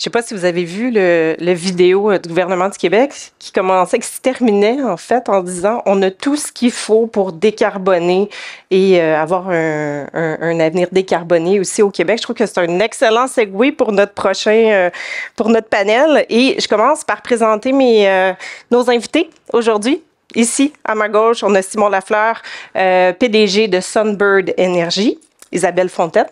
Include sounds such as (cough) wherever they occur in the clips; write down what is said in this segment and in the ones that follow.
Je sais pas si vous avez vu le, le vidéo euh, du gouvernement du Québec qui commençait, qui se terminait en fait en disant on a tout ce qu'il faut pour décarboner et euh, avoir un, un, un, avenir décarboné aussi au Québec. Je trouve que c'est un excellent segue pour notre prochain, euh, pour notre panel. Et je commence par présenter mes, nos invités aujourd'hui. Ici, à ma gauche, on a Simon Lafleur, PDG de Sunbird Energy. Isabelle Fontaine,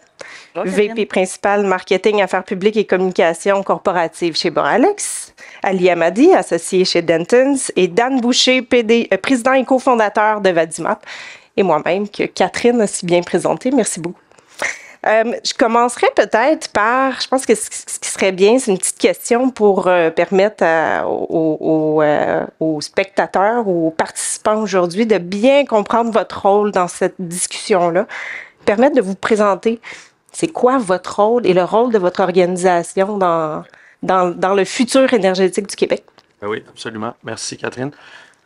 VP principal marketing, affaires publiques et communication corporative chez Boralex, Ali Amadi, associé chez Dentons, et Dan Boucher, PD, euh, président et cofondateur de Vadimap, et moi-même, que Catherine a si bien présenté. Merci beaucoup. Euh, je commencerai peut-être par, je pense que ce qui serait bien, c'est une petite question pour euh, permettre aux, aux, spectateurs, aux participants aujourd'hui de bien comprendre votre rôle dans cette discussion-là permettre de vous présenter c'est quoi votre rôle et le rôle de votre organisation dans, dans, le futur énergétique du Québec. Ben oui, absolument. Merci, Catherine.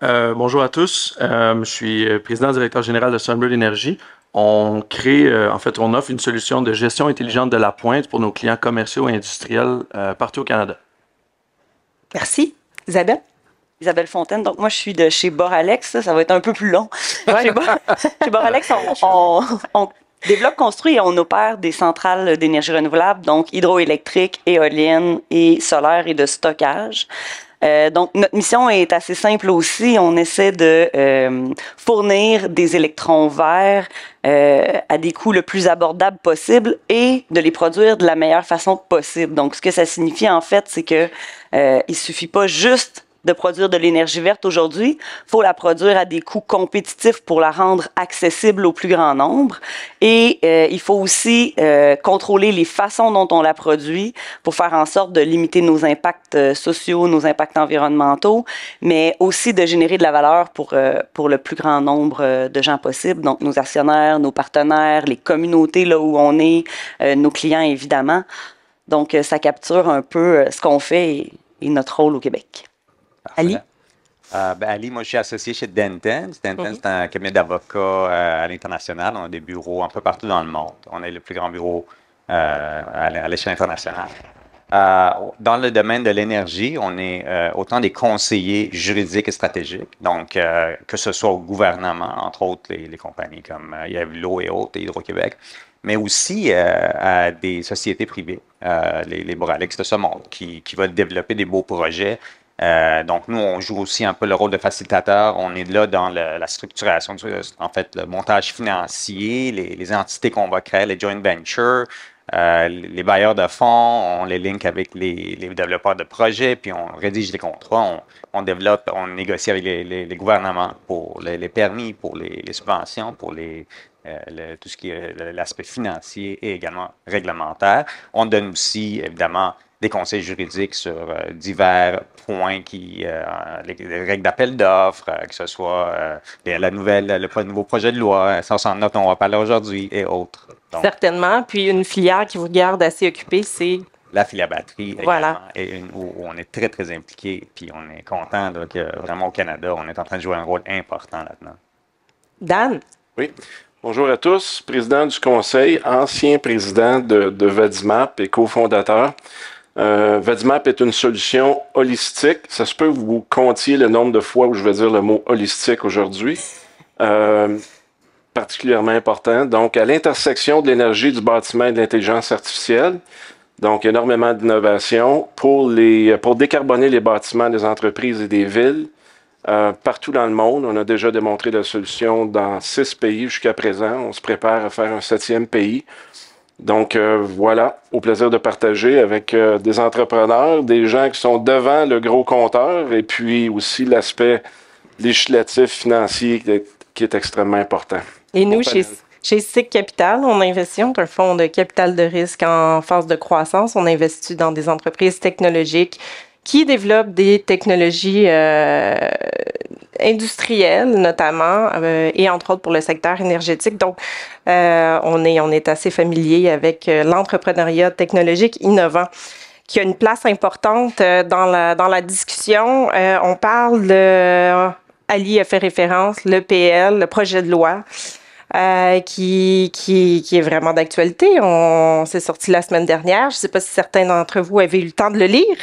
Euh, bonjour à tous. Euh, je suis euh, président directeur général de Sunbird Energy. On crée, en fait, on offre une solution de gestion intelligente de la pointe pour nos clients commerciaux et industriels partout au Canada. Merci. Isabelle? Isabelle Fontaine. Donc, moi, je suis de chez Boralex. Ça, ça va être un peu plus long. (laughs) (laughs) chez, Boralex, on Développe construit, on opère des centrales d'énergie renouvelable, donc hydroélectrique, éolienne et solaire et de stockage. Euh, donc, notre mission est assez simple aussi. On essaie de euh, fournir des électrons verts euh, à des coûts le plus abordables possible et de les produire de la meilleure façon possible. Donc, ce que ça signifie en fait, c'est que il suffit pas juste de produire de l'énergie verte aujourd'hui, faut la produire à des coûts compétitifs pour la rendre accessible au plus grand nombre. Et euh, il faut aussi euh, contrôler les façons dont on la produit pour faire en sorte de limiter nos impacts euh, sociaux, nos impacts environnementaux, mais aussi de générer de la valeur pour, pour le plus grand nombre de gens possible, donc nos actionnaires, nos partenaires, les communautés là où on est, nos clients évidemment. Donc ça capture un peu ce qu'on fait et notre rôle au Québec. Ali? Euh, ben, Ali, moi, je suis associé chez Denten. Denten, mhm. c'est un cabinet d'avocats euh, à l'international. On a des bureaux un peu partout dans le monde. On est le plus grand bureau euh, à l'échelle internationale. dans le domaine de l'énergie, on est autant des conseillers juridiques et stratégiques, donc que ce soit au gouvernement, entre autres les, compagnies comme il et autres Hydro-Québec, mais aussi à des sociétés privées, les, les Boralex de ce monde, qui, qui développer des beaux projets euh, donc, nous, on joue aussi un peu le rôle de facilitateur. On est là dans la structuration, en fait, le montage financier, les, entités qu'on va créer, les joint ventures, euh, les bailleurs de fonds, on les link avec les, développeurs de projets, puis on rédige les contrats, on, développe, on négocie avec les, gouvernements pour les, permis, pour les, subventions, pour les, euh, tout ce qui est l'aspect financier et également réglementaire. On donne aussi, évidemment, des conseils juridiques sur euh, divers points qui euh, les, règles d'appel d'offres, euh, que ce soit la nouvelle, le, nouveau projet de loi 169 dont on va parler aujourd'hui et autres. Certainement. Puis une filière qui vous garde assez occupé, c'est la filière batterie. Voilà. Et où, on est très très impliqué. Puis on est content que vraiment au Canada, on est en train de jouer un rôle important là-dedans. Dan. Oui. Bonjour à tous, président du conseil, ancien président de, de Vadimap et cofondateur. Euh, est une solution holistique. Ça se peut que vous comptiez le nombre de fois où je vais dire le mot holistique aujourd'hui. Euh, particulièrement important. Donc, à l'intersection de l'énergie du bâtiment et de l'intelligence artificielle, donc énormément d'innovations pour, les, pour décarboner les bâtiments des entreprises et des villes euh, partout dans le monde. On a déjà démontré la solution dans six pays jusqu'à présent. On se prépare à faire un septième pays. Donc euh, voilà, au plaisir de partager avec euh, des entrepreneurs, des gens qui sont devant le gros compteur et puis aussi l'aspect législatif, financier qui est, extrêmement important. Et nous, chez, chez SIC Capital, on investit, on un fonds de capital de risque en phase de croissance. On investit dans des entreprises technologiques, qui développent des technologies euh, industrielles notamment euh, et entre autres pour le secteur énergétique. Donc, euh, on, est, on est assez familier avec euh, l'entrepreneuriat technologique innovant qui a une place importante euh, dans la, dans la discussion. on parle de... Ali a fait référence, le PL, le projet de loi euh, qui, qui, qui, est vraiment d'actualité. On s'est sorti la semaine dernière. Je ne sais pas si certains d'entre vous avaient eu le temps de le lire.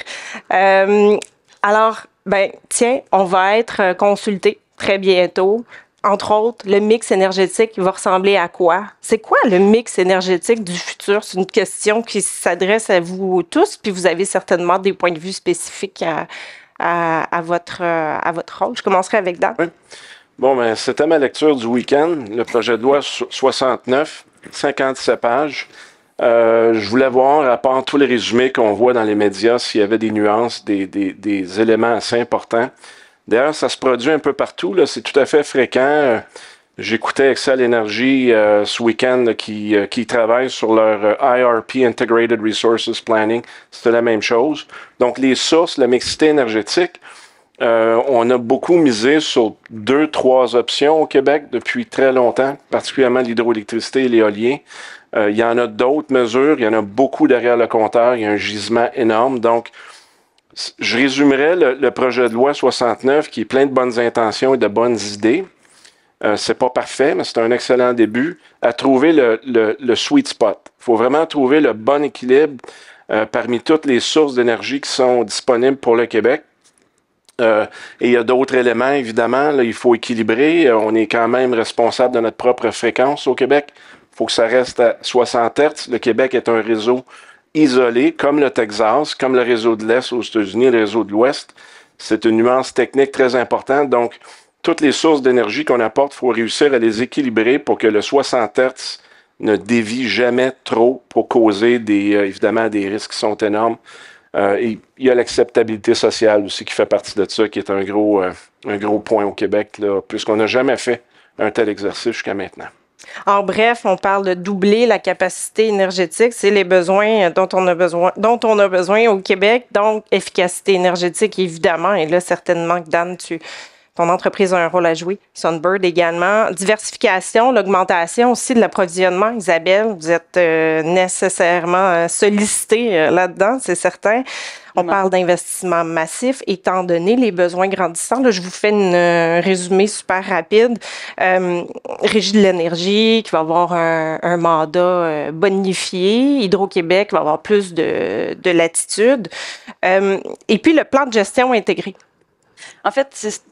Euh, alors, ben, tiens, on va être euh, consulté très bientôt entre autres, le mix énergétique va ressembler à quoi? C'est quoi le mix énergétique du futur? C'est une question qui s'adresse à vous tous, puis vous avez certainement des points de vue spécifiques à, à, votre, à votre rôle. Je commencerai avec Dan. Oui. Bon, ben, c'était ma lecture du week-end, le projet de loi 69, 57 pages. Euh, je voulais voir, à part tous les résumés qu'on voit dans les médias, s'il y avait des nuances, des, des, éléments assez importants. D'ailleurs, ça se produit un peu partout, là, c'est tout à fait fréquent. Euh, j'écoutais Excel Energy euh, ce week-end qui, qui travaille sur leur IRP, Integrated Resources Planning. C'était la même chose. Donc, les sources, la mixité énergétique, euh, on a beaucoup misé sur deux, trois options au Québec depuis très longtemps, particulièrement l'hydroélectricité et l'éolien. Euh, il y en a d'autres mesures, il y en a beaucoup derrière le compteur, il y a un gisement énorme. Donc, je résumerai le, projet de loi 69 qui est plein de bonnes intentions et de bonnes idées. Euh, c'est pas parfait, mais c'est un excellent début à trouver le, sweet spot. Il faut vraiment trouver le bon équilibre parmi toutes les sources d'énergie qui sont disponibles pour le Québec, euh, et il y a d'autres éléments, évidemment. il faut équilibrer. Euh, on est quand même responsable de notre propre fréquence au Québec. Il faut que ça reste à 60 Hz. Le Québec est un réseau isolé, comme le Texas, comme le réseau de l'Est aux États-Unis, le réseau de l'Ouest. C'est une nuance technique très importante. Donc, toutes les sources d'énergie qu'on apporte, il faut réussir à les équilibrer pour que le 60 Hz ne dévie jamais trop pour causer des, euh, évidemment des risques qui sont énormes euh, il y a l'acceptabilité sociale aussi qui fait partie de ça, qui est un gros, euh, un gros point au Québec, puisqu'on n'a jamais fait un tel exercice jusqu'à maintenant. En bref, on parle de doubler la capacité énergétique, c'est les besoins euh, dont on a besoin, dont on a besoin au Québec, donc efficacité énergétique évidemment, et là certainement que Dan, tu, ton entreprise a un rôle à jouer. Sunbird également. Diversification, l'augmentation aussi de l'approvisionnement. Isabelle, vous êtes euh, nécessairement euh, sollicité euh, là-dedans, c'est certain. On parle d'investissement massif, étant donné les besoins grandissants. Là, je vous fais un résumé super rapide. Régie de l'énergie qui va avoir un, mandat bonifié. Hydro-Québec va avoir plus de, de latitude. et puis le plan de gestion intégré. En fait,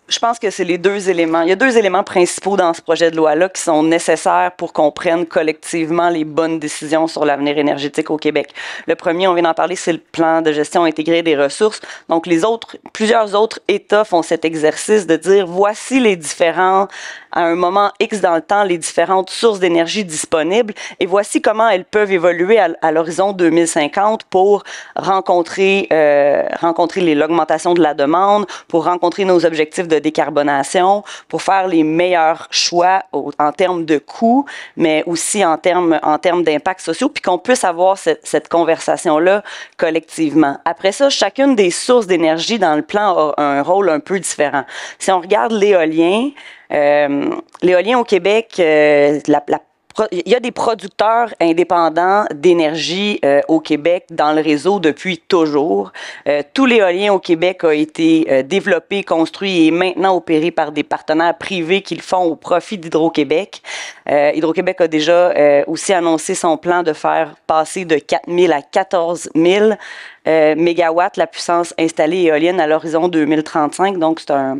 je pense que c'est les deux éléments. Il y a deux éléments principaux dans ce projet de loi-là qui sont nécessaires pour qu'on prenne collectivement les bonnes décisions sur l'avenir énergétique au Québec. Le premier, on vient d'en parler, c'est le plan de gestion intégrée des ressources. Donc, les autres, plusieurs autres États font cet exercice de dire voici les différents, à un moment X dans le temps, les différentes sources d'énergie disponibles et voici comment elles peuvent évoluer à, l'horizon 2050 pour rencontrer, euh, rencontrer l'augmentation de la demande, pour rencontrer rencontrer nos objectifs de décarbonation, pour faire les meilleurs choix en termes de coûts, mais aussi en termes, en termes d'impact sociaux, puis qu'on puisse avoir cette, cette conversation-là collectivement. Après ça, chacune des sources d'énergie dans le plan a un rôle un peu différent. Si on regarde l'éolien, euh, l'éolien au Québec, euh, la, la il y a des producteurs indépendants d'énergie euh, au Québec dans le réseau depuis toujours. Euh, tout l'éolien au Québec a été euh, développé, construit et maintenant opéré par des partenaires privés qui le font au profit d'Hydro-Québec. Hydro-Québec a déjà aussi annoncé son plan de faire passer de 4 000 à 14 000 mégawatts la puissance installée éolienne à l'horizon 2035. Donc, c'est un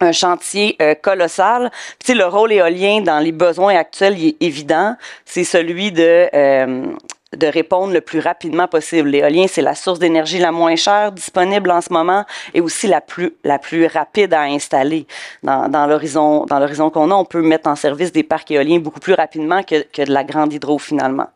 un chantier euh, colossal. sais, le rôle éolien dans les besoins actuels est évident. C'est celui de euh, de répondre le plus rapidement possible. L'éolien, c'est la source d'énergie la moins chère disponible en ce moment et aussi la plus, la plus rapide à installer. Dans, dans l'horizon, dans l'horizon qu'on a, on peut mettre en service des parcs éoliens beaucoup plus rapidement que, que de la grande hydro finalement.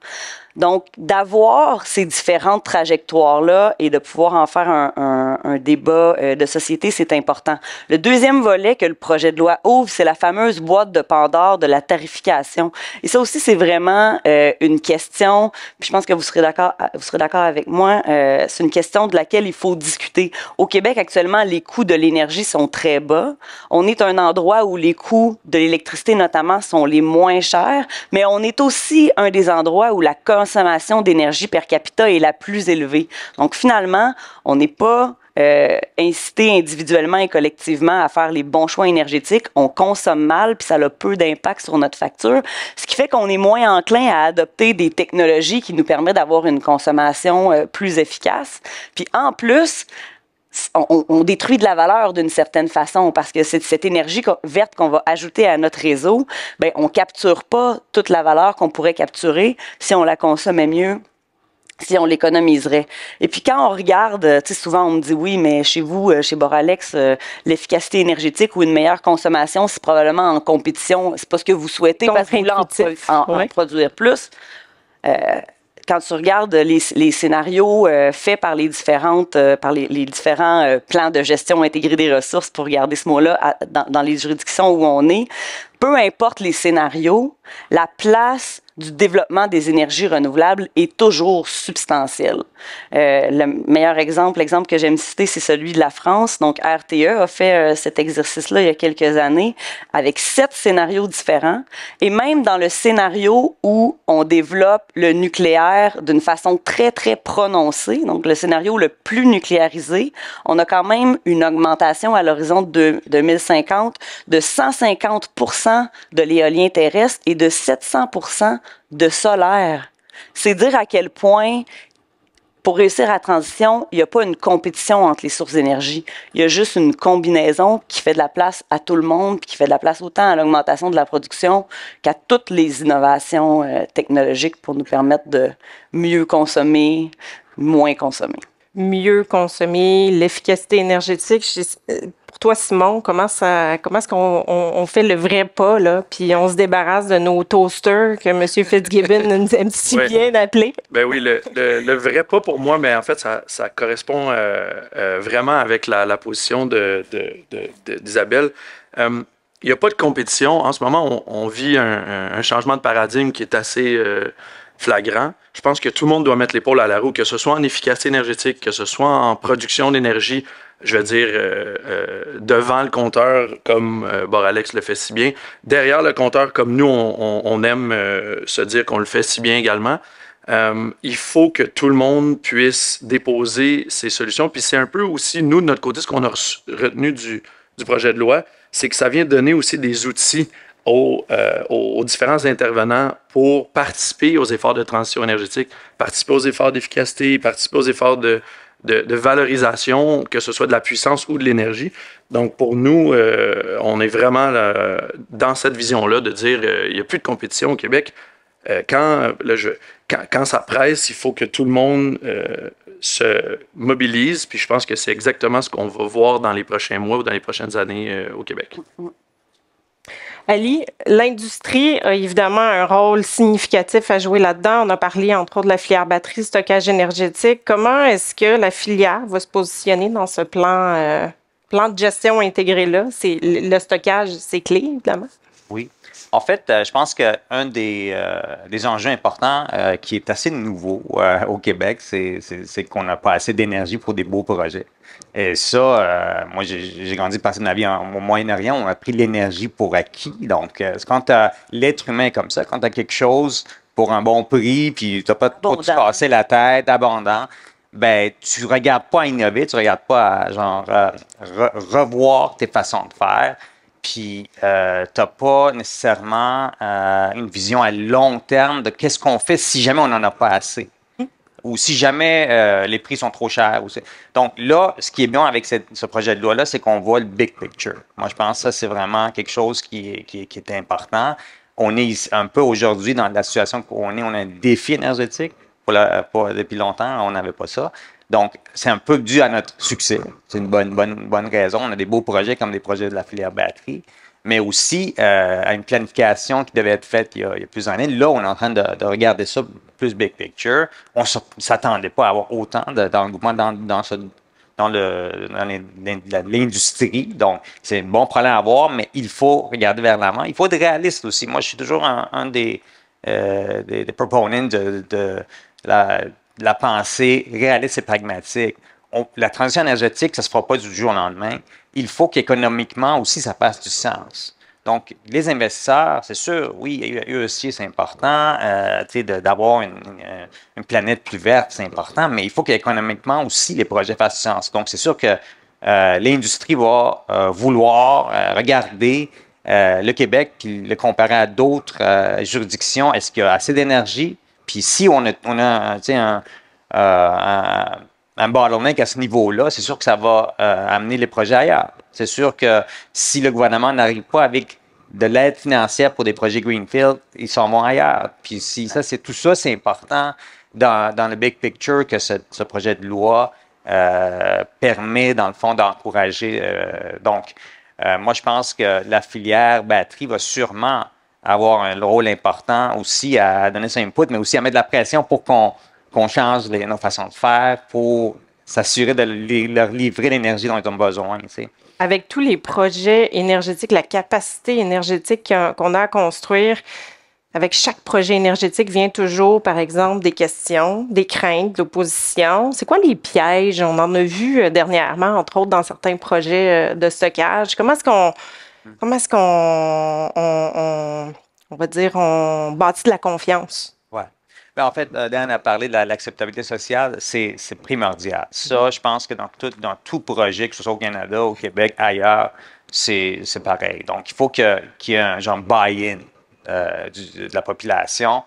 Donc, d'avoir ces différentes trajectoires-là et de pouvoir en faire un, débat euh, de société, c'est important. Le deuxième volet que le projet de loi ouvre, c'est la fameuse boîte de Pandore de la tarification. Et ça aussi, c'est vraiment euh, une question, puis je pense que vous serez d'accord, euh, vous serez d'accord avec moi, c'est une question de laquelle il faut discuter. Au Québec, actuellement, les coûts de l'énergie sont très bas. On est un endroit où les coûts de l'électricité, notamment, sont les moins chers, mais on est aussi un des endroits où la consommation d'énergie per capita est la plus élevée. Donc finalement, on n'est pas euh, incité individuellement et collectivement à faire les bons choix énergétiques, on consomme mal, puis ça a peu d'impact sur notre facture, ce qui fait qu'on est moins enclin à adopter des technologies qui nous permettent d'avoir une consommation euh, plus efficace. Puis en plus, on, détruit de la valeur d'une certaine façon parce que cette, cette énergie verte qu'on va ajouter à notre réseau, ben on capture pas toute la valeur qu'on pourrait capturer si on la consommait mieux si on l'économiserait. Et puis quand on regarde, euh, tu souvent on me dit oui, mais chez vous, euh, chez Boralex, euh, l'efficacité énergétique ou une meilleure consommation, c'est probablement en compétition. C'est pas ce que vous souhaitez parce que en, produire plus quand tu regardes les, les scénarios euh, faits par les différentes, euh, par les, les différents euh, plans de gestion intégrée des ressources, pour garder ce mot-là, dans, dans les juridictions où on est, peu importe les scénarios, la place du développement des énergies renouvelables est toujours substantiel. Euh, le meilleur exemple, l'exemple que j'aime citer, c'est celui de la France. Donc, RTE a fait euh, cet exercice-là il y a quelques années avec sept scénarios différents. Et même dans le scénario où on développe le nucléaire d'une façon très, très prononcée, donc le scénario le plus nucléarisé, on a quand même une augmentation à l'horizon de 2050 de 150 de l'éolien terrestre et de 700 de solaire. C'est dire à quel point, pour réussir la transition, il n'y a pas une compétition entre les sources d'énergie. Il y a juste une combinaison qui fait de la place à tout le monde, qui fait de la place autant à l'augmentation de la production qu'à toutes les innovations euh, technologiques pour nous permettre de mieux consommer, moins consommer mieux consommer, l'efficacité énergétique. Euh, toi, Simon, comment ça, comment est-ce qu'on fait le vrai pas, puis on se débarrasse de nos toasters que M. Fitzgibbon (laughs) nous aime si bien d'appeler? Ben oui, le, vrai pas pour moi, mais en fait, ça, correspond euh, euh, vraiment avec la, position d'Isabelle. De, euh, il n'y a pas de compétition. En ce moment, on, vit un, changement de paradigme qui est assez flagrant. Je pense que tout le monde doit mettre l'épaule à la roue, que ce soit en efficacité énergétique, que ce soit en production d'énergie, je veux dire, euh, euh, devant le compteur, comme euh, Boralex le fait si bien, derrière le compteur, comme nous, on, aime se dire qu'on le fait si bien également. il faut que tout le monde puisse déposer ses solutions. Puis c'est un peu aussi, nous, de notre côté, ce qu'on a retenu du, projet de loi, c'est que ça vient donner aussi des outils aux, aux différents intervenants pour participer aux efforts de transition énergétique, participer aux efforts d'efficacité, participer aux efforts de, de, valorisation, que ce soit de la puissance ou de l'énergie. Donc, pour nous, euh, on est vraiment dans cette vision-là de dire euh, il n'y a plus de compétition au Québec. Euh, quand, quand, ça presse, il faut que tout le monde se mobilise. Puis je pense que c'est exactement ce qu'on va voir dans les prochains mois ou dans les prochaines années au Québec. Mm, mm. Ali, l'industrie a évidemment un rôle significatif à jouer là-dedans. On a parlé entre autres de la filière batterie, stockage énergétique. Comment est-ce que la filière va se positionner dans ce plan, euh, plan de gestion intégré-là? Le stockage, c'est clé, évidemment. Oui. En fait, euh, je pense qu'un des, euh, des, enjeux importants euh, qui est assez nouveau au Québec, c'est qu'on n'a pas assez d'énergie pour des beaux projets. Et ça, moi, j'ai grandi passer ma vie en, au Moyen-Orient, on a pris l'énergie pour acquis. Donc, quand tu l'être humain comme ça, quand tu as quelque chose pour un bon prix, puis tu n'as pas trop te la tête, abondant, ben tu regardes pas à innover, tu regardes pas à genre revoir tes façons de faire puis euh, tu n'as pas nécessairement euh, une vision à long terme de qu'est-ce qu'on fait si jamais on n'en a pas assez ou si jamais euh, les prix sont trop chers. Donc là, ce qui est bien avec ce projet de loi-là, c'est qu'on voit le big picture. Moi, je pense que ça, c'est vraiment quelque chose qui est, qui, important. On est un peu aujourd'hui dans la situation qu'on est, on a un défi énergétique. depuis longtemps, on n'avait pas ça. Donc, c'est un peu dû à notre succès. C'est une bonne, bonne, bonne raison. On a des beaux projets comme des projets de la filière batterie, mais aussi euh, à une planification qui devait être faite il y a, plusieurs années. Là, on est en train de, regarder ça plus big picture. On ne s'attendait pas à avoir autant d'engouement dans, dans l'industrie. Donc, c'est un bon problème à avoir, mais il faut regarder vers l'avant. Il faut être réaliste aussi. Moi, je suis toujours un, euh, des, des, proponents de la la pensée réaliste et pragmatique. la transition énergétique, ça ne se fera pas du jour au lendemain. Il faut qu'économiquement aussi, ça passe du sens. Donc, les investisseurs, c'est sûr, oui, eux aussi, c'est important. Euh, D'avoir une, planète plus verte, c'est important, mais il faut qu'économiquement aussi, les projets fassent du sens. Donc, c'est sûr que euh, l'industrie va euh, vouloir euh, regarder le Québec puis le comparer à d'autres juridictions. Est-ce qu'il y a assez d'énergie? Puis si on a, on un, euh, un, bottleneck à ce niveau-là, c'est sûr que ça va euh, amener les projets ailleurs. C'est sûr que si le gouvernement n'arrive pas avec de l'aide financière pour des projets Greenfield, ils s'en vont ailleurs. Puis si ça, c'est tout ça, c'est important dans, le big picture que ce, projet de loi euh, permet, dans le fond, d'encourager. Euh, donc, moi, je pense que la filière batterie va sûrement avoir un rôle important aussi à donner son input, mais aussi à mettre de la pression pour qu'on change nos façons de faire, pour s'assurer de leur livrer l'énergie dont ils ont besoin. Tu Avec tous les projets énergétiques, la capacité énergétique qu'on a à construire, avec chaque projet énergétique vient toujours, par exemple, des questions, des craintes, de l'opposition. C'est quoi les pièges? On en a vu euh, dernièrement, entre autres, dans certains projets euh, de stockage. Comment est-ce qu'on Comment est-ce qu'on on, va dire on bâtit de la confiance? Oui. Ben, en fait, euh, Dan a parlé de l'acceptabilité sociale, c'est primordial. Ça, mm-hmm. je pense que dans tout, projet, que ce soit au Canada, au Québec, ailleurs, c'est pareil. Donc, il faut qu'il y ait un genre buy-in euh, de la population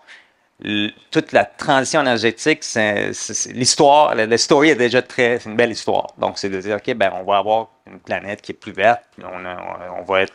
toute la transition énergétique, c'est, l'histoire, la, story est déjà très, c'est une belle histoire. Donc, c'est de dire, OK, ben, on va avoir une planète qui est plus verte, on, va être,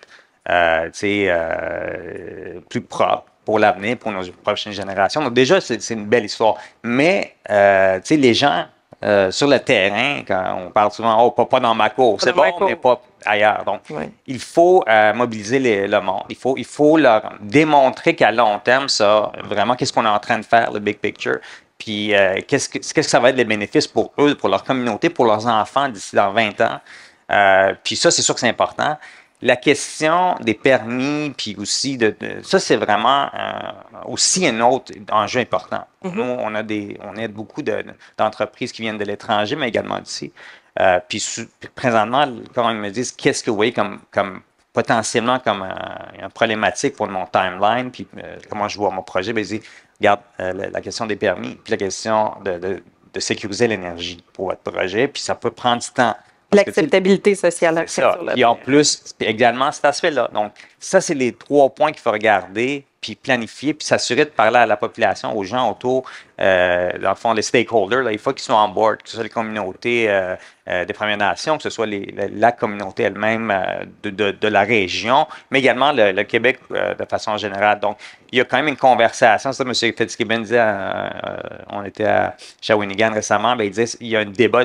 euh, euh, plus propre pour l'avenir, pour nos prochaines générations. Donc, déjà, c'est, une belle histoire. Mais, euh, tu sais, les gens euh, sur le terrain, quand on parle souvent, oh, pas, dans ma cour, c'est bon, mais pas ailleurs. Donc, il faut euh, mobiliser le monde. Il faut, il faut leur démontrer qu'à long terme, ça, vraiment, qu'est-ce qu'on est en train de faire, le big picture, puis euh, qu'est-ce, que, ça va être les bénéfices pour eux, pour leur communauté, pour leurs enfants d'ici dans 20 ans. puis ça, c'est sûr que c'est important la question des permis, puis aussi de, ça, c'est vraiment euh, aussi un autre enjeu important. Mm-hmm. Nous, on a des, on aide beaucoup d'entreprises qui viennent de l'étranger, mais également d'ici. Euh, puis, présentement, quand ils me disent qu'est-ce que vous voyez comme, comme potentiellement comme euh, problématique pour mon timeline, puis comment je vois mon projet, ben, ils disent, regarde, la, question des permis, puis la question de sécuriser l'énergie pour votre projet, puis ça peut prendre du temps. L'acceptabilité sociale. Ça. Et en ben, plus, également cet aspect-là. Donc, ça, c'est les trois points qu'il faut regarder puis planifier, puis s'assurer de parler à la population, aux gens autour, euh, dans le fond, les stakeholders, là, il faut qu'ils soient en board, que ce soit les communautés euh, euh, des Premières Nations, que ce soit les, la communauté elle-même de, la région, mais également le, Québec de façon générale. Donc, il y a quand même une conversation. Ça, M. Fitzgibbon disait, on était à Shawinigan récemment, ben, il disait il y a un débat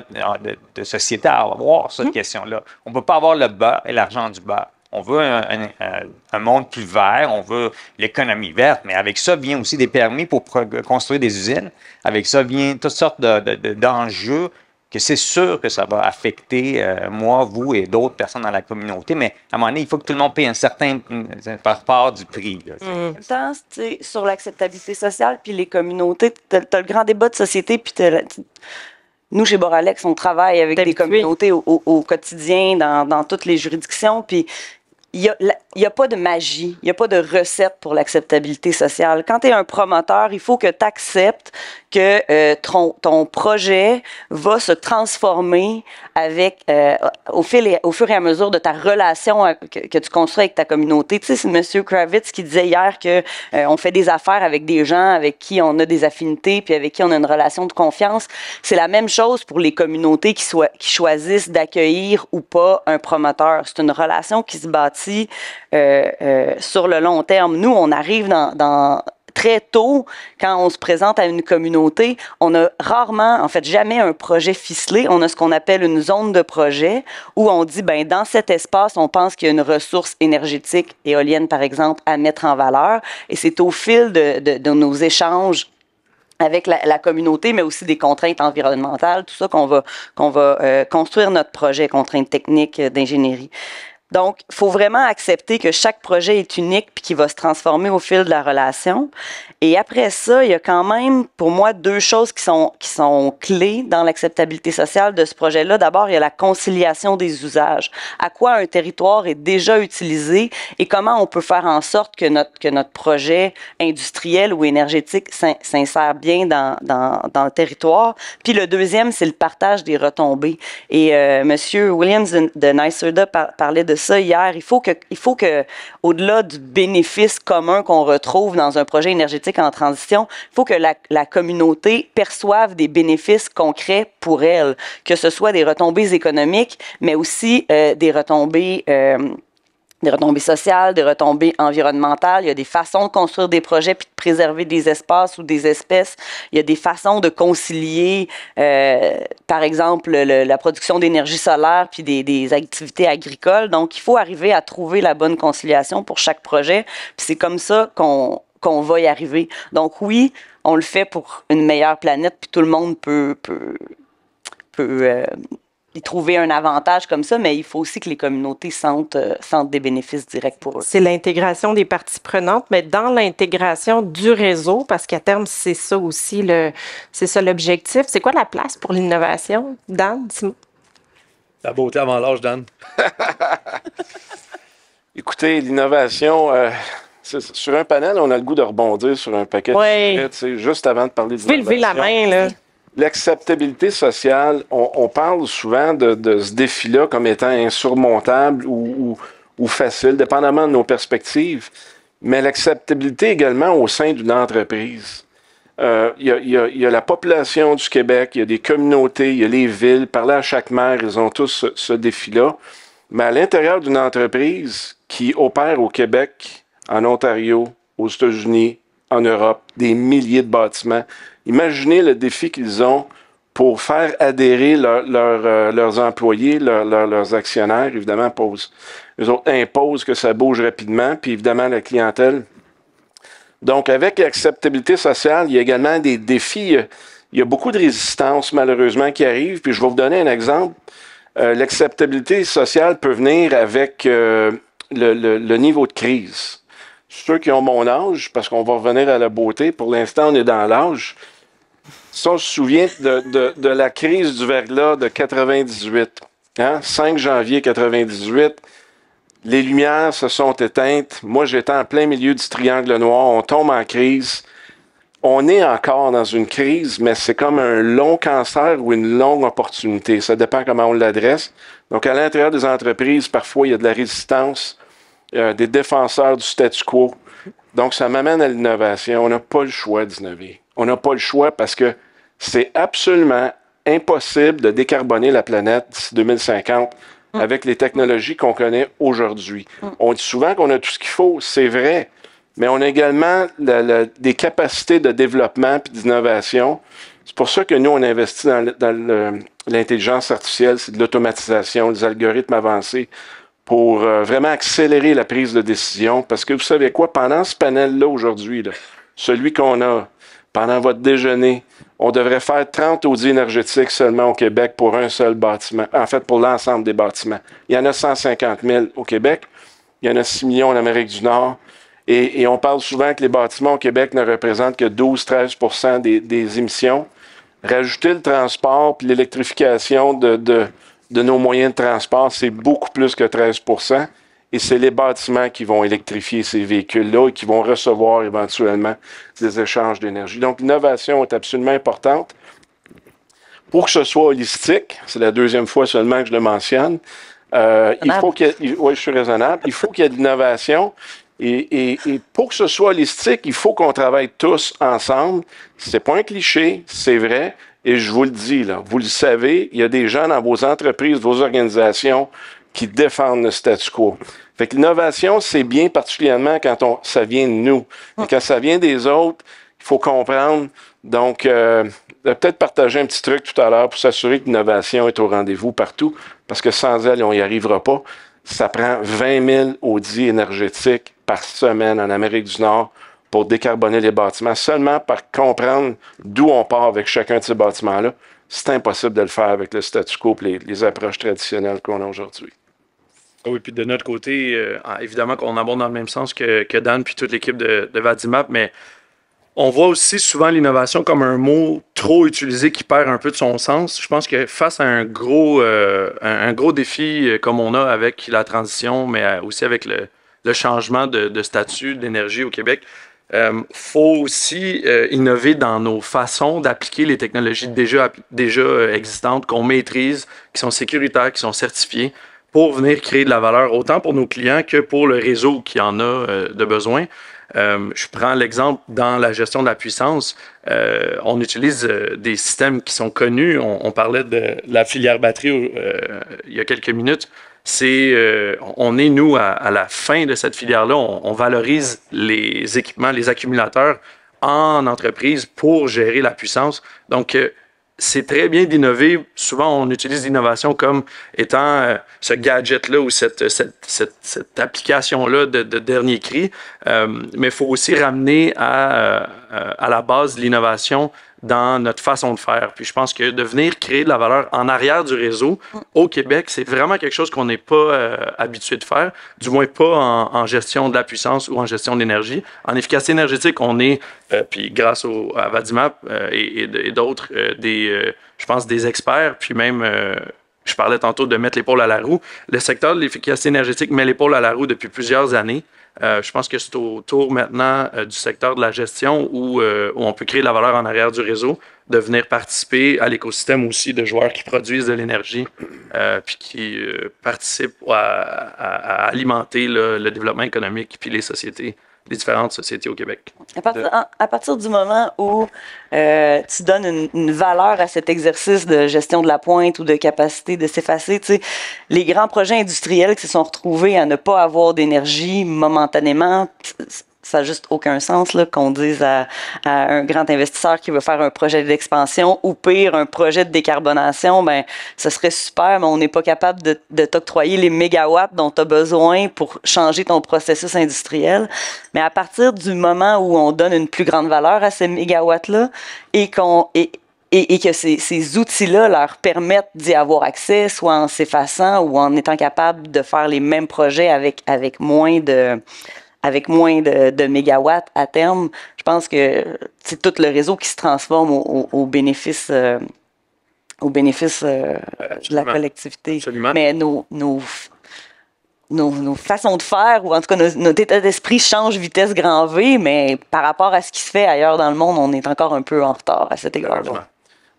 de, société à avoir sur cette hum. question-là. On ne peut pas avoir le bas et l'argent du bas. On veut un, monde plus vert, on veut l'économie verte, mais avec ça vient aussi des permis pour construire des usines. Avec ça vient toutes sortes d'enjeux que c'est sûr que ça va affecter euh, moi, vous et d'autres personnes dans la communauté, mais à un moment donné, il faut que tout le monde paye un certain euh, par part du prix. Mmh. sur l'acceptabilité sociale, puis les communautés, tu as, le grand débat de société, puis nous, chez Boralex, on travaille avec des communautés au, quotidien, dans, dans, toutes les juridictions. Puis il n'y a, pas de magie, il n'y a pas de recette pour l'acceptabilité sociale. Quand tu es un promoteur, il faut que tu acceptes que euh, ton, projet va se transformer avec euh, au, fil au fur et à mesure de ta relation que, tu construis avec ta communauté. Tu sais, c'est M. Kravitz qui disait hier que euh, on fait des affaires avec des gens avec qui on a des affinités puis avec qui on a une relation de confiance. C'est la même chose pour les communautés qui, qui choisissent d'accueillir ou pas un promoteur. C'est une relation qui se bâtit euh, euh, sur le long terme. Nous, on arrive très tôt, quand on se présente à une communauté, on a rarement, en fait, jamais un projet ficelé. On a ce qu'on appelle une zone de projet où on dit, ben, dans cet espace, on pense qu'il y a une ressource énergétique, éolienne par exemple, à mettre en valeur. Et c'est au fil de, nos échanges avec la, communauté, mais aussi des contraintes environnementales, tout ça qu'on va qu'on euh, construire notre projet, contraintes techniques d'ingénierie. Donc, il faut vraiment accepter que chaque projet est unique puis qu'il va se transformer au fil de la relation. Et après ça, il y a quand même, pour moi, deux choses qui sont, qui sont clés dans l'acceptabilité sociale de ce projet-là. D'abord, il y a la conciliation des usages. À quoi un territoire est déjà utilisé et comment on peut faire en sorte que notre, que notre projet industriel ou énergétique s'insère bien dans, le territoire. Puis le deuxième, c'est le partage des retombées. Et euh, Monsieur Williams de NYSERDA parlait de hier. Il faut que, faut que au-delà du bénéfice commun qu'on retrouve dans un projet énergétique en transition, il faut que la, communauté perçoive des bénéfices concrets pour elle, que ce soit des retombées économiques, mais aussi euh, des retombées euh, des retombées sociales, des retombées environnementales. Il y a des façons de construire des projets puis de préserver des espaces ou des espèces. Il y a des façons de concilier, euh, par exemple, la production d'énergie solaire puis des, des, activités agricoles. Donc, il faut arriver à trouver la bonne conciliation pour chaque projet. Puis c'est comme ça qu'on qu'on va y arriver. Donc oui, on le fait pour une meilleure planète, puis tout le monde peut peut, peut euh, trouver un avantage comme ça, mais il faut aussi que les communautés euh, sentent, des bénéfices directs pour eux. C'est l'intégration des parties prenantes, mais dans l'intégration du réseau, parce qu'à terme, c'est ça aussi le, c'est ça l'objectif. C'est quoi la place pour l'innovation, Dan? La beauté avant l'âge, Dan. (laughs) Écoutez, l'innovation, euh, sur un panel, on a le goût de rebondir sur un paquet de sujets, juste avant de parler de l'innovation. lever la main, là. L'acceptabilité sociale, on, parle souvent de, ce défi-là comme étant insurmontable ou, facile, dépendamment de nos perspectives, mais l'acceptabilité également au sein d'une entreprise. Euh, il y, a la population du Québec, il y a des communautés, il y a les villes. Parler à chaque maire, ils ont tous ce défi-là. Mais à l'intérieur d'une entreprise qui opère au Québec, en Ontario, aux États-Unis, en Europe, des milliers de bâtiments, Imaginez le défi qu'ils ont pour faire adhérer euh, leurs employés, leurs actionnaires, évidemment, posent. Eux imposent que ça bouge rapidement, puis évidemment, la clientèle. Donc, avec l'acceptabilité sociale, il y a également des défis. Euh, il y a beaucoup de résistance, malheureusement, qui arrive. Puis, je vais vous donner un exemple. Euh, l'acceptabilité sociale peut venir avec le niveau de crise. Ceux qui ont mon âge, parce qu'on va revenir à la beauté, pour l'instant, on est dans l'âge. Ça, je se souvient de, la crise du verglas de 98. Hein? 5 janvier 98, les lumières se sont éteintes. Moi, j'étais en plein milieu du triangle noir. On tombe en crise. On est encore dans une crise, mais c'est comme un long cancer ou une longue opportunité. Ça dépend comment on l'adresse. Donc, à l'intérieur des entreprises, parfois, il y a de la résistance. Euh, des défenseurs du statu quo. Donc, ça m'amène à l'innovation. On n'a pas le choix d'innover. On n'a pas le choix parce que c'est absolument impossible de décarboner la planète d'ici 2050 mm. avec les technologies qu'on connaît aujourd'hui. Mm. On dit souvent qu'on a tout ce qu'il faut, c'est vrai, mais on a également des capacités de développement et d'innovation. C'est pour ça que nous, on investit dans, l'intelligence artificielle, c'est de l'automatisation, des algorithmes avancés, pour euh, vraiment accélérer la prise de décision. Parce que vous savez quoi, pendant ce panel-là aujourd'hui, celui qu'on a pendant votre déjeuner, on devrait faire 30 audits énergétiques seulement au Québec pour un seul bâtiment, en fait pour l'ensemble des bâtiments. Il y en a 150 000 au Québec, il y en a 6 millions en Amérique du Nord. Et, on parle souvent que les bâtiments au Québec ne représentent que 12-13 des, émissions. Rajouter le transport puis l'électrification de de nos moyens de transport, c'est beaucoup plus que 13 et c'est les bâtiments qui vont électrifier ces véhicules-là et qui vont recevoir éventuellement des échanges d'énergie. Donc, l'innovation est absolument importante. Pour que ce soit holistique, c'est la deuxième fois seulement que je le mentionne, euh, il faut qu'il y oui, je suis raisonnable, il faut qu'il y ait de l'innovation. Et, pour que ce soit holistique, il faut qu'on travaille tous ensemble. C'est pas un cliché, c'est vrai. Et je vous le dis, là, vous le savez, il y a des gens dans vos entreprises, vos organisations qui défendent le statu quo. Fait que l'innovation, c'est bien particulièrement quand on, ça vient de nous. Mais quand ça vient des autres, il faut comprendre. Donc, euh, peut-être partager un petit truc tout à l'heure pour s'assurer que l'innovation est au rendez-vous partout, parce que sans elle, on n'y arrivera pas. Ça prend 20 000 audits énergétiques par semaine en Amérique du Nord pour décarboner les bâtiments, seulement par comprendre d'où on part avec chacun de ces bâtiments-là, c'est impossible de le faire avec le statu quo et les, approches traditionnelles qu'on a aujourd'hui. Ah oui, puis de notre côté, euh, évidemment qu'on aborde dans le même sens que, que Dan puis toute l'équipe de, de, Vadimap, mais on voit aussi souvent l'innovation comme un mot trop utilisé qui perd un peu de son sens. Je pense que face à un gros, euh, gros défi euh, comme on a avec la transition, mais aussi avec le, changement de, de statut d'énergie au Québec, il euh, faut aussi euh, innover dans nos façons d'appliquer les technologies déjà, euh, existantes qu'on maîtrise, qui sont sécuritaires, qui sont certifiées, pour venir créer de la valeur autant pour nos clients que pour le réseau qui en a de besoin. je prends l'exemple dans la gestion de la puissance. on utilise des systèmes qui sont connus. on parlait de la filière batterie il y a quelques minutes c'est euh, on est nous à, la fin de cette filière là, on, valorise les équipements, les accumulateurs en entreprise pour gérer la puissance. Donc euh, c'est très bien d'innover. Souvent, on utilise l'innovation comme étant euh, ce gadget-là ou cette, cette, cette, cette application-là de, dernier cri. mais il faut aussi ramener à, à la base l'innovation dans notre façon de faire. Puis je pense que de venir créer de la valeur en arrière du réseau au Québec, c'est vraiment quelque chose qu'on n'est pas euh, habitué de faire, du moins pas en, en, gestion de la puissance ou en gestion de l'énergie. En efficacité énergétique, on est, euh, puis grâce au, à Vadimap euh, et, et d'autres, des, je pense, des experts, puis même je parlais tantôt de mettre l'épaule à la roue. Le secteur de l'efficacité énergétique met l'épaule à la roue depuis plusieurs années. Euh, je pense que c'est au tour maintenant euh, du secteur de la gestion euh, où, on peut créer de la valeur en arrière du réseau, de venir participer à l'écosystème aussi de joueurs qui produisent de l'énergie, puis qui participent à, alimenter le développement économique puis les sociétés les différentes sociétés au Québec. À partir, du moment où euh, tu donnes une, une, valeur à cet exercice de gestion de la pointe ou de capacité de s'effacer, tu sais, les grands projets industriels qui se sont retrouvés à ne pas avoir d'énergie momentanément, ça n'a juste aucun sens qu'on dise à, un grand investisseur qui veut faire un projet d'expansion ou pire, un projet de décarbonation, ben, ce serait super, mais on n'est pas capable de, t'octroyer les mégawatts dont tu as besoin pour changer ton processus industriel. Mais à partir du moment où on donne une plus grande valeur à ces mégawatts-là et qu'on et, et, que ces, ces outils-là leur permettent d'y avoir accès, soit en s'effaçant ou en étant capable de faire les mêmes projets avec, avec moins de avec moins de, mégawatts à terme, je pense que c'est tout le réseau qui se transforme au, bénéfice. au bénéfice euh, euh, de la collectivité. Mais nos, nos, nos, façons de faire, ou en tout cas notre état d'esprit change vitesse grand V, mais par rapport à ce qui se fait ailleurs dans le monde, on est encore un peu en retard à cet égard. -là.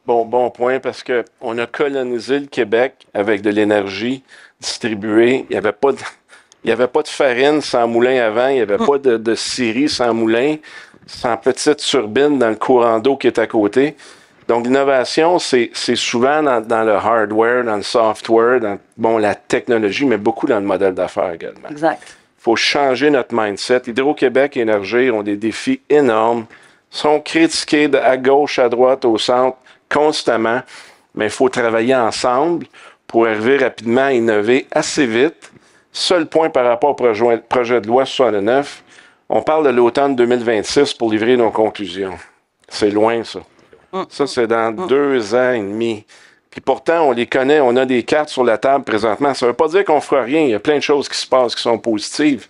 Bon, bon point, parce qu'on a colonisé le Québec avec de l'énergie distribuée. Il n'y avait pas de il n'y avait pas de farine sans moulin avant, il n'y avait pas de, de sans moulin, sans petite turbine dans le courant d'eau qui est à côté. Donc, l'innovation, c'est souvent dans, le hardware, dans le software, dans bon, la technologie, mais beaucoup dans le modèle d'affaires également. Exact. Il faut changer notre mindset. Hydro-Québec et Énergie ont des défis énormes, sont critiqués de, à gauche, à droite, au centre, constamment, mais il faut travailler ensemble pour arriver rapidement à innover assez vite Seul point par rapport au projet de loi 69, on parle de l'automne 2026 pour livrer nos conclusions. C'est loin, ça. Mm. Ça, c'est dans mm. deux ans et demi. Puis pourtant, on les connaît, on a des cartes sur la table présentement. Ça ne veut pas dire qu'on fera rien. Il y a plein de choses qui se passent qui sont positives.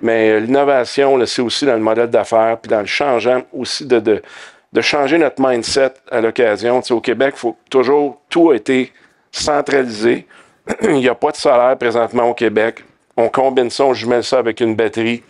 Mais euh, l'innovation, c'est aussi dans le modèle d'affaires, puis dans le changement aussi de, de, changer notre mindset à l'occasion. au Québec, faut toujours tout a été centralisé. (clears throat) Il n'y a pas de salaire présentement au Québec. On combine ça, on jumelle ça avec une batterie.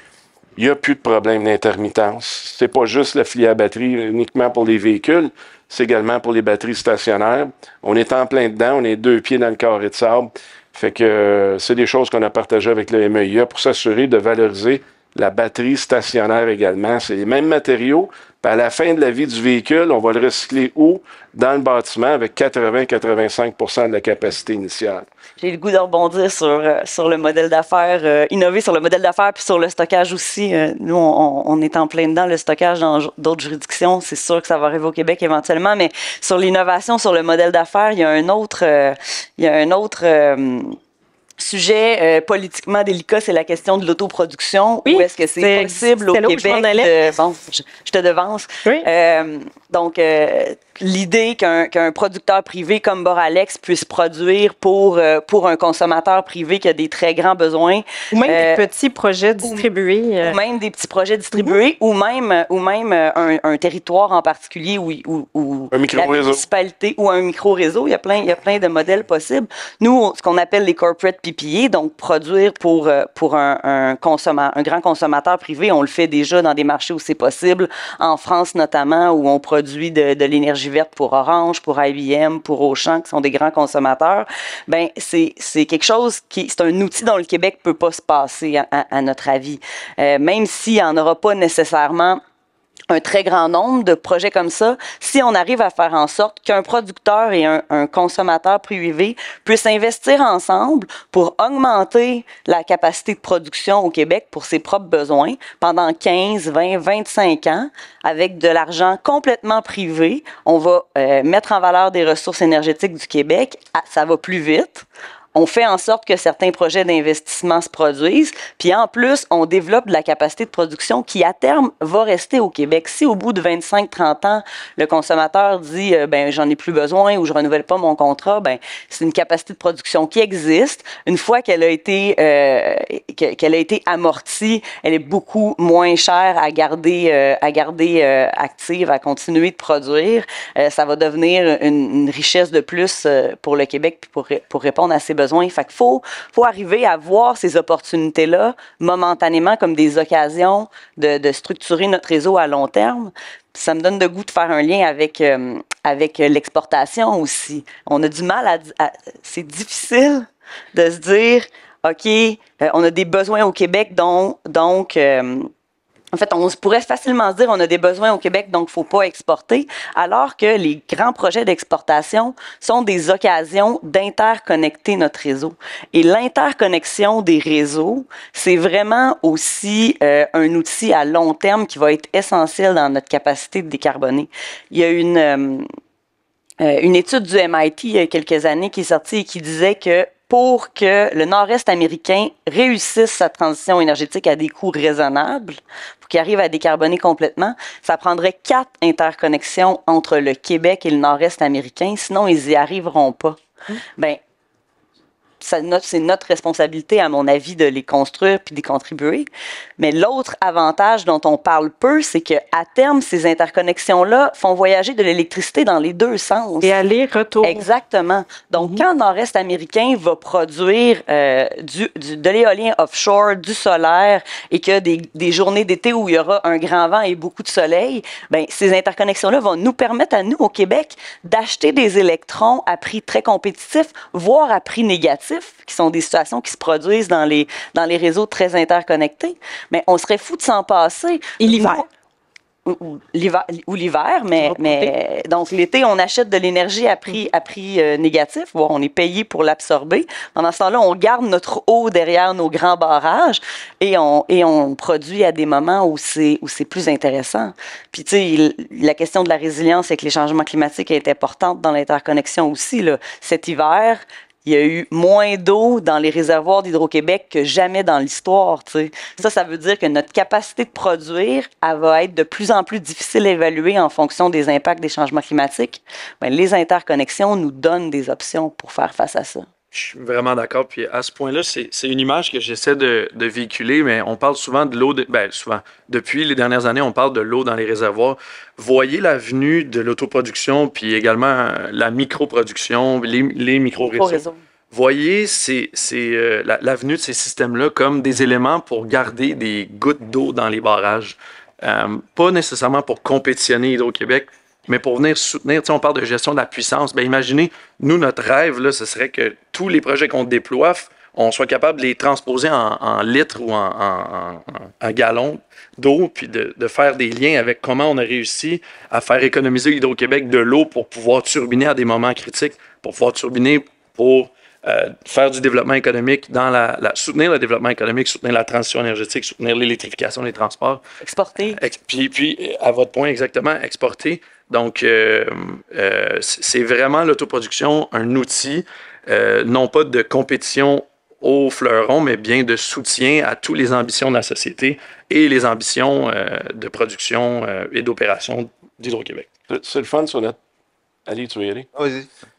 Il n'y a plus de problème d'intermittence. n'est pas juste le la à batterie uniquement pour les véhicules, c'est également pour les batteries stationnaires. On est en plein dedans, on est deux pieds dans le carré de sable. Fait que euh, c'est des choses qu'on a partagées avec le MEIA pour s'assurer de valoriser la batterie stationnaire également. C'est les mêmes matériaux, à la fin de la vie du véhicule, on va le recycler où? Dans le bâtiment avec 80-85 de la capacité initiale. J'ai le goût de rebondir sur, euh, sur le modèle d'affaires, euh, innover sur le modèle d'affaires puis sur le stockage aussi. Euh, nous, on, est en plein dedans, le stockage dans d'autres juridictions. C'est sûr que ça va arriver au Québec éventuellement, mais sur l'innovation, sur le modèle d'affaires, il y a un autre, il y a un autre sujet euh, politiquement délicat, c'est la question de l'autoproduction. Oui, ou est-ce que c'est possible au Québec? je, te devance. Oui. Euh, donc, euh, l'idée qu'un producteur privé comme Boralex puisse produire pour, pour un consommateur privé qui a des très grands besoins. Ou même des petits projets distribués. Ou, même des petits projets distribués, mhm. ou même, ou même un, territoire en particulier où, où, la municipalité ou un micro-réseau. Il, y a plein, il y a plein de modèles possibles. Nous, ce qu'on appelle les corporate donc produire pour, euh, pour un, un, un grand consommateur privé, on le fait déjà dans des marchés où c'est possible, en France notamment, où on produit de, de l'énergie verte pour Orange, pour IBM, pour Auchan, qui sont des grands consommateurs. Ben, c'est quelque chose qui, c'est un outil dont le Québec peut pas se passer, à, notre avis. Euh, même s'il n'y en aura pas nécessairement un très grand nombre de projets comme ça, si on arrive à faire en sorte qu'un producteur et un, consommateur privé puissent investir ensemble pour augmenter la capacité de production au Québec pour ses propres besoins pendant 15, 20, 25 ans, avec de l'argent complètement privé, on va euh, mettre en valeur des ressources énergétiques du Québec, ah, ça va plus vite, on fait en sorte que certains projets d'investissement se produisent, puis en plus, on développe de la capacité de production qui, à terme, va rester au Québec. Si au bout de 25-30 ans, le consommateur dit euh, ben j'en ai plus besoin ou je renouvelle pas mon contrat, ben c'est une capacité de production qui existe. Une fois qu'elle a été euh, qu'elle a été amortie, elle est beaucoup moins chère à garder euh, à garder active, à continuer de produire. ça va devenir une, richesse de plus pour le Québec pour, pour répondre à ses besoins fait faut, arriver à voir ces opportunités-là momentanément comme des occasions de, structurer notre réseau à long terme. Ça me donne de goût de faire un lien avec, euh, avec l'exportation aussi. On a du mal à, c'est difficile de se dire, OK, euh, on a des besoins au Québec, donc, euh, en fait, on pourrait facilement dire on a des besoins au Québec, donc faut pas exporter, alors que les grands projets d'exportation sont des occasions d'interconnecter notre réseau. Et l'interconnexion des réseaux, c'est vraiment aussi euh, un outil à long terme qui va être essentiel dans notre capacité de décarboner. Il y a une euh, euh, une étude du MIT il y a quelques années qui est sortie et qui disait que pour que le nord-est américain réussisse sa transition énergétique à des coûts raisonnables, pour qu'il arrive à décarboner complètement, ça prendrait quatre interconnexions entre le Québec et le nord-est américain, sinon ils y arriveront pas. Hein? Ben, c'est notre responsabilité, à mon avis, de les construire puis d'y contribuer. Mais l'autre avantage dont on parle peu, c'est que à terme, ces interconnexions-là font voyager de l'électricité dans les deux sens. Et aller-retour. Exactement. Donc, mhm. quand nord-est américain va produire euh, du, de l'éolien offshore, du solaire, et que des, des journées d'été où il y aura un grand vent et beaucoup de soleil, ben, ces interconnexions-là vont nous permettre à nous, au Québec, d'acheter des électrons à prix très compétitif, voire à prix négatif qui sont des situations qui se produisent dans les, dans les réseaux très interconnectés. Mais on serait fou de s'en passer. Et l'hiver ou, l'hiver, mais, mais donc l'été, on achète de l'énergie à prix, à prix euh, négatif, où on est payé pour l'absorber. Pendant ce temps-là, on garde notre eau derrière nos grands barrages et on, et on produit à des moments où c'est, où c'est plus intéressant. Puis, tu sais, la question de la résilience avec les changements climatiques est importante dans l'interconnexion aussi. Là. Cet hiver, il y a eu moins d'eau dans les réservoirs d'Hydro-Québec que jamais dans l'histoire. Ça, ça veut dire que notre capacité de produire, elle va être de plus en plus difficile à évaluer en fonction des impacts des changements climatiques. Mais les interconnexions nous donnent des options pour faire face à ça. Je suis vraiment d'accord. Puis à ce point-là, c'est une image que j'essaie de, véhiculer, mais on parle souvent de l'eau. Ben, souvent. Depuis les dernières années, on parle de l'eau dans les réservoirs. Voyez l'avenue de l'autoproduction, puis également euh, la microproduction, les, les micro-réseaux. Voyez c'est euh, l'avenue de ces systèmes-là comme des éléments pour garder des gouttes d'eau dans les barrages. Euh, pas nécessairement pour compétitionner Hydro-Québec, mais pour venir soutenir, on parle de gestion de la puissance, bien imaginez, nous, notre rêve, là, ce serait que tous les projets qu'on déploie, on soit capable de les transposer en, litres ou en, gallons d'eau, puis de, faire des liens avec comment on a réussi à faire économiser Hydro-Québec de l'eau pour pouvoir turbiner à des moments critiques, pour pouvoir turbiner pour euh, faire du développement économique, dans la, soutenir le développement économique, soutenir la transition énergétique, soutenir l'électrification des transports. Exporter. puis, puis, à votre point exactement, exporter donc, euh, euh, c'est vraiment l'autoproduction un outil, euh, non pas de compétition au fleuron, mais bien de soutien à toutes les ambitions de la société et les ambitions de production et d'opération d'Hydro-Québec. C'est le fun sur notre... Allez, tu veux y aller? Ah, vas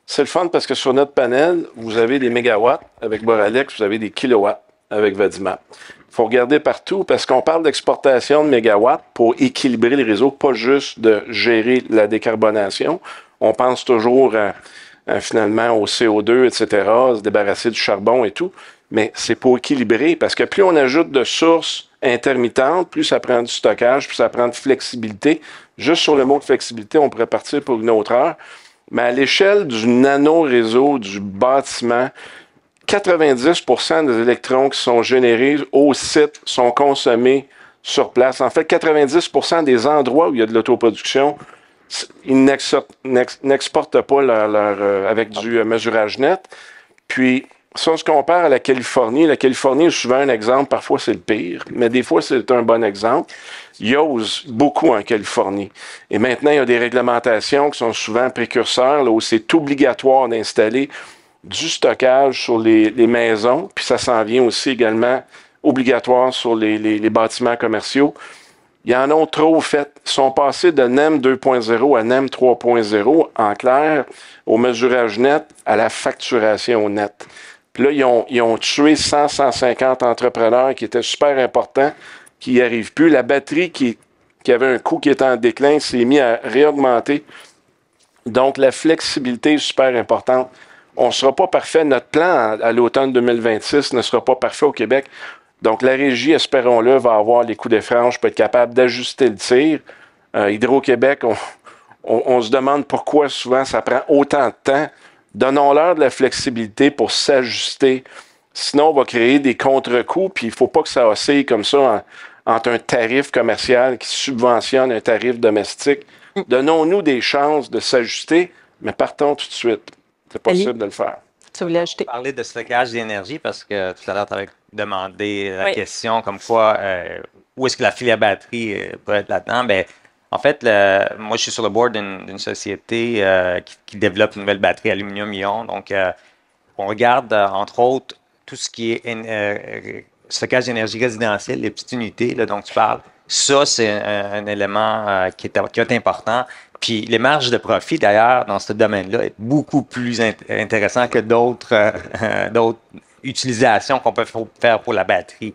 C'est le fun parce que sur notre panel, vous avez des mégawatts avec Boralex, vous avez des kilowatts avec Vadima faut regarder partout parce qu'on parle d'exportation de mégawatts pour équilibrer les réseaux, pas juste de gérer la décarbonation. On pense toujours finalement au CO2, etc., se débarrasser du charbon et tout, mais c'est pour équilibrer parce que plus on ajoute de sources intermittentes, plus ça prend du stockage, plus ça prend de flexibilité. Juste sur le mot de flexibilité, on pourrait partir pour une autre heure. Mais à l'échelle du nano-réseau, du bâtiment, 90% des électrons qui sont générés au site sont consommés sur place. En fait, 90% des endroits où il y a de l'autoproduction, ils n'exportent pas leur, euh, avec du euh, mesurage net. Puis, ça on se compare à la Californie, la Californie est souvent un exemple, parfois c'est le pire, mais des fois c'est un bon exemple. Ils beaucoup en Californie. Et maintenant, il y a des réglementations qui sont souvent précurseurs, là, où c'est obligatoire d'installer du stockage sur les, maisons, puis ça s'en vient aussi également obligatoire sur les, bâtiments commerciaux. Il y en ont trop fait. Ils sont passés de NEM 2.0 à NEM 3.0, en clair, au mesurage net, à la facturation net. Puis là, ils ont, tué 100, 150 entrepreneurs qui étaient super importants, qui n'y arrivent plus. La batterie qui, qui avait un coût qui était en déclin s'est mise à réaugmenter. Donc, la flexibilité est super importante on ne sera pas parfait. Notre plan à, l'automne 2026 ne sera pas parfait au Québec. Donc, la régie, espérons-le, va avoir les coups de frange, peut être capable d'ajuster le tir. Euh, Hydro-Québec, on, se demande pourquoi souvent ça prend autant de temps. Donnons-leur de la flexibilité pour s'ajuster. Sinon, on va créer des contre-coups, puis il ne faut pas que ça oscille comme ça entre un tarif commercial qui subventionne un tarif domestique. Mm. Donnons-nous des chances de s'ajuster, mais partons tout de suite. C'est possible de le faire. Tu voulais ajouter? Parler de stockage d'énergie parce que tout à l'heure, tu avais demandé la question comme quoi euh, où est-ce que la filière batterie euh, peut être là-dedans. Ben, en fait, moi, je suis sur le board d'une société euh, qui, développe une nouvelle batterie aluminium-ion. Donc, on regarde, entre autres, tout ce qui est stockage d'énergie résidentielle, les petites unités là, dont tu parles. Ça, c'est un, élément qui est important. Puis les marges de profit, d'ailleurs, dans ce domaine-là, est beaucoup plus intéressant que euh, euh, d'autres utilisations qu'on peut faire pour la batterie.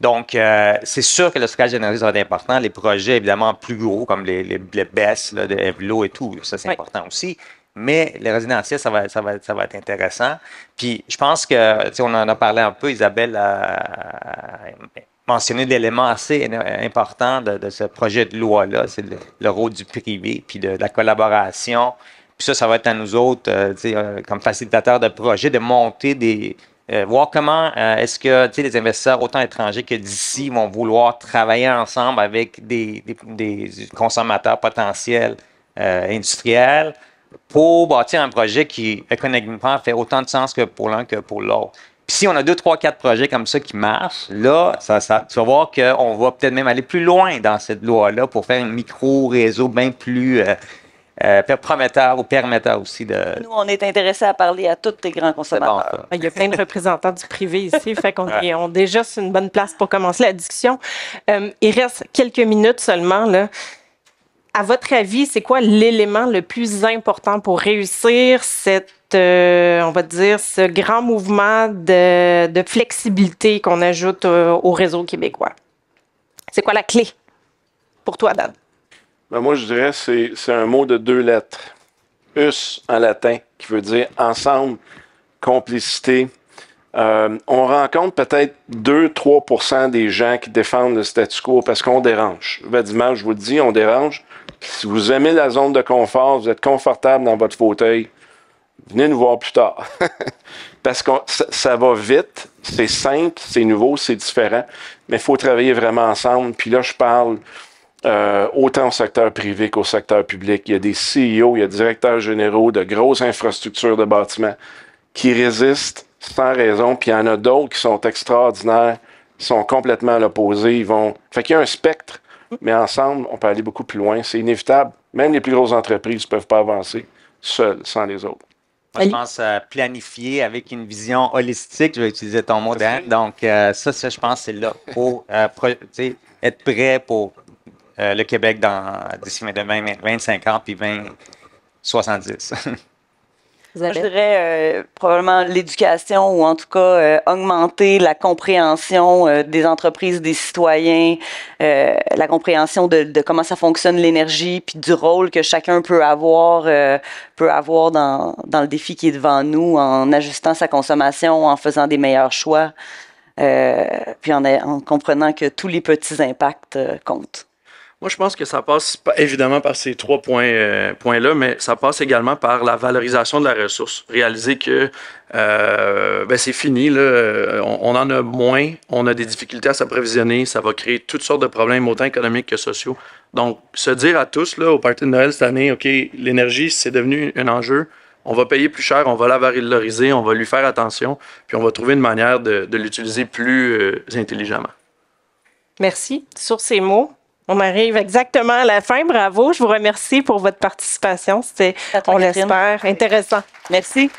Donc, euh, c'est sûr que le stockage généraliste va être important. Les projets, évidemment, plus gros, comme les, les, de Evlo et tout, ça, c'est important aussi. Mais les résidentiels, ça va, ça, va, être intéressant. Puis, je pense que, tu sais, on en a parlé un peu, Isabelle, mentionné d'éléments assez importants de, ce projet de loi-là. C'est le, rôle du privé, puis de, la collaboration. Puis ça, ça va être à nous autres, euh, euh, comme facilitateurs de projet, de monter des... Euh, voir comment est-ce que les investisseurs, autant étrangers que d'ici, vont vouloir travailler ensemble avec des, consommateurs potentiels industriels pour bâtir un projet qui, économiquement, fait autant de sens que pour l'un que pour l'autre. Puis si on a deux, trois, quatre projets comme ça qui marchent, là, ça, tu vas voir qu'on va peut-être même aller plus loin dans cette loi-là pour faire un micro-réseau bien plus euh, euh, prometteur ou permetteur aussi de. Nous, on est intéressés à parler à tous tes grands consommateurs. Il y a plein de représentants du privé ici, fait qu'on est déjà sur une bonne place pour commencer la discussion. Euh, il reste quelques minutes seulement. Là. À votre avis, c'est quoi l'élément le plus important pour réussir cette, euh, on va dire, ce grand mouvement de, de flexibilité qu'on ajoute au réseau québécois? C'est quoi la clé pour toi, Dan? Ben moi, je dirais c'est c'est un mot de deux lettres. Us en latin, qui veut dire ensemble, complicité. Euh, on rencontre peut-être 2-3 des gens qui défendent le statu quo parce qu'on dérange. Vraiment, je vous le dis, on dérange. Si vous aimez la zone de confort, vous êtes confortable dans votre fauteuil, venez nous voir plus tard. (laughs) Parce que ça, va vite, c'est simple, c'est nouveau, c'est différent, mais il faut travailler vraiment ensemble. Puis là, je parle euh, autant au secteur privé qu'au secteur public. Il y a des CEO, il y a des directeurs généraux de grosses infrastructures de bâtiments qui résistent sans raison, puis il y en a d'autres qui sont extraordinaires, qui sont complètement à l'opposé. Ils vont. Fait qu'il y a un spectre mais ensemble, on peut aller beaucoup plus loin. C'est inévitable. Même les plus grosses entreprises ne peuvent pas avancer seules, sans les autres. je pense planifier avec une vision holistique, je vais utiliser ton mot, Dan. Donc, euh, ça, je pense, c'est là pour, euh, être prêt pour euh, le Québec d'ici 20, 25 ans, puis 2070. (laughs) Je dirais euh, probablement l'éducation ou en tout cas euh, augmenter la compréhension euh, des entreprises, des citoyens, la compréhension de, comment ça fonctionne l'énergie, puis du rôle que chacun peut avoir, peut avoir dans, dans le défi qui est devant nous en ajustant sa consommation, en faisant des meilleurs choix, puis en, en comprenant que tous les petits impacts comptent. Moi, je pense que ça passe évidemment par ces trois points, euh, là mais ça passe également par la valorisation de la ressource. Réaliser que euh, ben, c'est fini, euh, on, en a moins, on a des difficultés à s'approvisionner, ça va créer toutes sortes de problèmes, autant économiques que sociaux. Donc, se dire à tous, au Parti de Noël cette année, OK, l'énergie, c'est devenu un enjeu, on va payer plus cher, on va la valoriser, on va lui faire attention, puis on va trouver une manière de, l'utiliser plus intelligemment. Merci. Sur ces mots, on arrive exactement à la fin. Bravo. Je vous remercie pour votre participation. C'était, on l'espère, intéressant. Merci.